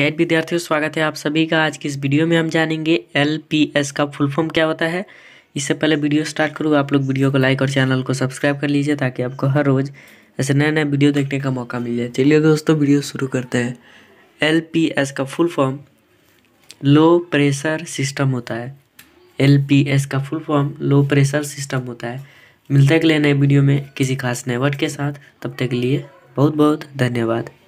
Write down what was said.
कैद विद्यार्थियों स्वागत है आप सभी का आज की इस वीडियो में हम जानेंगे एल का फुल फॉर्म क्या होता है इससे पहले वीडियो स्टार्ट करूँ आप लोग वीडियो को लाइक और चैनल को सब्सक्राइब कर लीजिए ताकि आपको हर रोज़ ऐसे नए नए वीडियो देखने का मौका मिल जाए चलिए दोस्तों वीडियो शुरू करते हैं एल का full form low pressure system होता है एल का full form low pressure system होता है मिलते अगले नए वीडियो में किसी खास नए वर्ड के साथ तब तक के लिए बहुत बहुत धन्यवाद